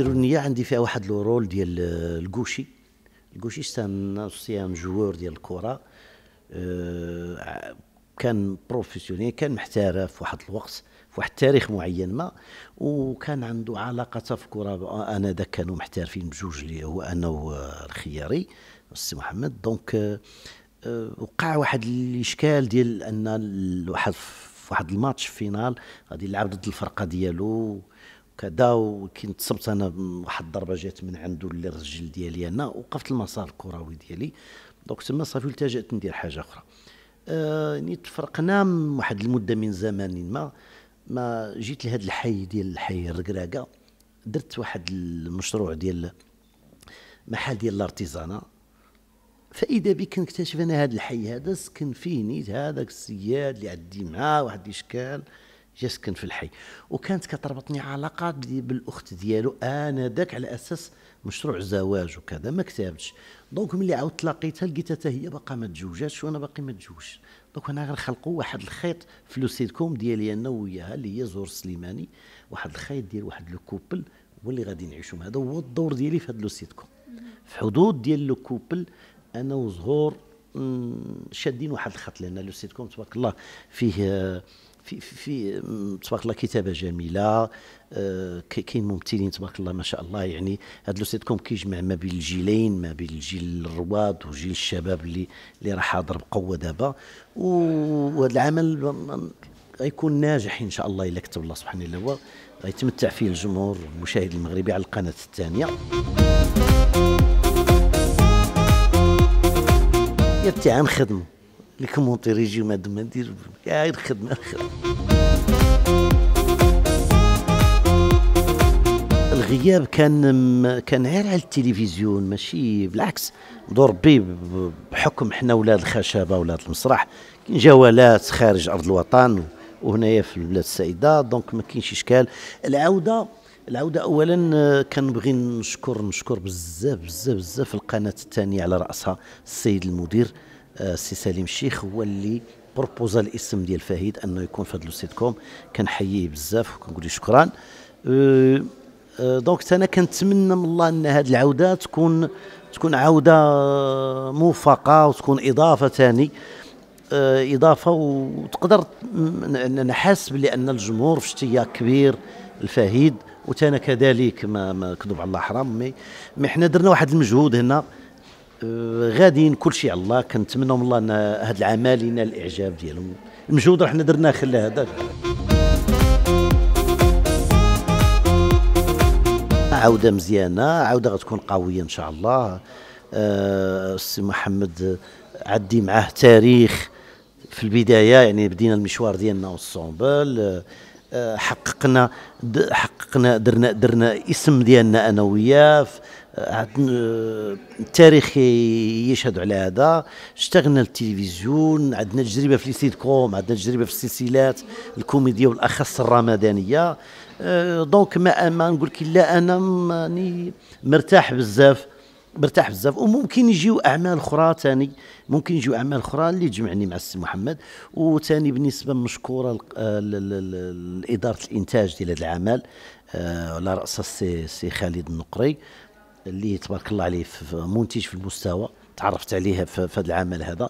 نديرو النية عندي فيها واحد لو رول ديال الكوشي الكوشي سان ان جوور ديال الكرة آه، كان بروفيسيونيل كان محترف في واحد الوقت في واحد التاريخ معين ما وكان عنده علاقة في الكرة انا ذاك كانوا محترفين بجوج اللي هو انا والخياري السي محمد دونك آه، آه، وقع واحد الاشكال ديال ان واحد واحد الماتش فينال غادي يلعب ضد الفرقه ديالو كذا وكي تصبت انا واحد الضربه جات من عنده للرجل ديالي انا وقفت المسار الكروي ديالي دونك تما صافي التجأت ندير حاجه اخرى آه، يعني آه تفرقنا واحد المده من زمان ما ما جيت لهذا الحي ديال الحي الركراكه درت واحد المشروع ديال محل ديال الارتيزانه فاذا بك نكتشف انا هذا الحي هذا سكن فيه نيت هذاك السياد اللي عندي معاه واحد الاشكال يسكن في الحي وكانت كتربطني علاقات بالاخت ديالو انا داك على اساس مشروع زواج وكذا ما كتبتش دونك ملي عاودت تلاقيتها لقيتها حتى هي باقا ما تزوجاتش وانا باقي ما تزوجتش دونك انا غنخلقوا واحد الخيط في لو سيتكوم ديالي انا وياها اللي هي زور السليماني واحد الخيط ديال واحد لو كوبل هو اللي غادي نعيشوا هذا هو الدور ديالي في هذا لو سيتكوم في حدود ديال لو كوبل انا وزهور شادين واحد الخط لان لو سيتكوم تبارك الله فيه آه، في في تبارك الله كتابه جميله آه، كاين ممثلين تبارك الله ما شاء الله يعني هذا لو سيتكم كيجمع ما بين الجيلين ما بين الجيل الرواد وجيل الشباب اللي اللي راه حاضر بقوه دابا وهذا العمل غيكون ناجح ان شاء الله الا كتب الله سبحانه وتعالى هو غيتمتع فيه الجمهور المشاهد المغربي على القناه الثانيه يا عام خدمه لي كومونتير يجيو مادام ما ندير غير خدمه الغياب كان كان غير على التلفزيون ماشي بالعكس دور بي بحكم حنا ولاد الخشبه ولاد المسرح كاين جولات خارج ارض الوطن وهنايا في البلاد السعيده دونك ما كاينش اشكال العوده العودة أولا كنبغي نشكر نشكر بزاف بزاف بزاف القناة الثانية على رأسها السيد المدير السي سليم الشيخ هو اللي بروبوزا الاسم ديال فهيد انه يكون في هذا لو كوم كنحييه بزاف وكنقول له شكرا أه، أه، دونك انا كنتمنى من الله ان هذه العوده تكون تكون عوده موفقه وتكون اضافه ثاني أه، اضافه وتقدر بلي ان الجمهور في اشتياق كبير الفهيد وتانا كذلك ما ما كذب على الله حرام مي مي حنا درنا واحد المجهود هنا غاديين كل شيء على الله كنتمنوا من الله ان هاد العمل ينال الاعجاب ديالهم المجهود راه حنا درناه خلى هذا عوده مزيانه عوده غتكون قويه ان شاء الله آه، السي محمد عدي معاه تاريخ في البدايه يعني بدينا المشوار ديالنا والصومبل حققنا حققنا درنا درنا اسم ديالنا انا وياه التاريخ آه، يشهد على هذا اشتغلنا التلفزيون عندنا تجربه في السيد كوم عندنا تجربه في السلسلات الكوميديا والاخص الرمضانيه آه، دونك ما نقول لك لا انا ماني مرتاح بزاف برتاح بزاف وممكن يجيو اعمال اخرى ثاني ممكن يجيو اعمال اخرى اللي تجمعني مع السي محمد وثاني بالنسبه مشكوره لاداره الانتاج ديال هذا العمل آه، على راسها السي سي خالد النقري اللي تبارك الله عليه منتج في المستوى تعرفت عليها في هذا العمل هذا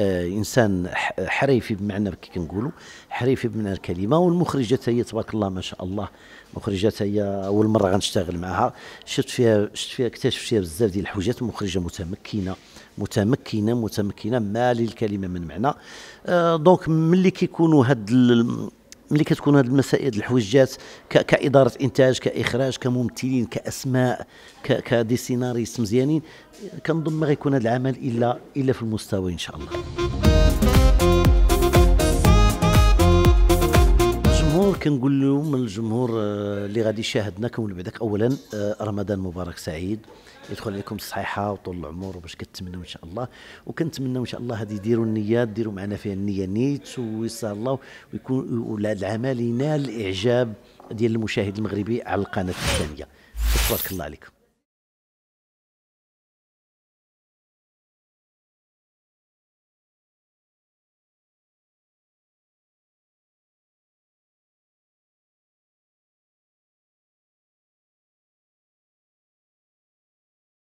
انسان حريفي بمعنى كي كنقولوا حريفي بمعنى الكلمه والمخرجه حتى هي تبارك الله ما شاء الله مخرجه حتى هي اول مره غنشتغل معها شفت فيها شفت فيها اكتشفت فيها بزاف ديال الحوجات مخرجه متمكنه متمكنه متمكنه ما للكلمه من معنى آه، دونك ملي كيكونوا هاد ملي كتكون هذه المسائل الحوجات كاداره انتاج كاخراج كممثلين كاسماء كدي سيناريست مزيانين كنظن ما غيكون هذا العمل الا الا في المستوى ان شاء الله كنقول لهم الجمهور آه، اللي غادي يشاهدنا كنقول بعدك اولا آه، رمضان مبارك سعيد يدخل عليكم الصحيحه وطول العمر باش كتمنوا ان شاء الله وكنتمنوا ان شاء الله هذه ديروا النيات ديروا معنا فيها النيه نيت ويسال الله ويكون ولاد العمل ينال الاعجاب ديال المشاهد المغربي على القناه الثانيه تبارك الله عليكم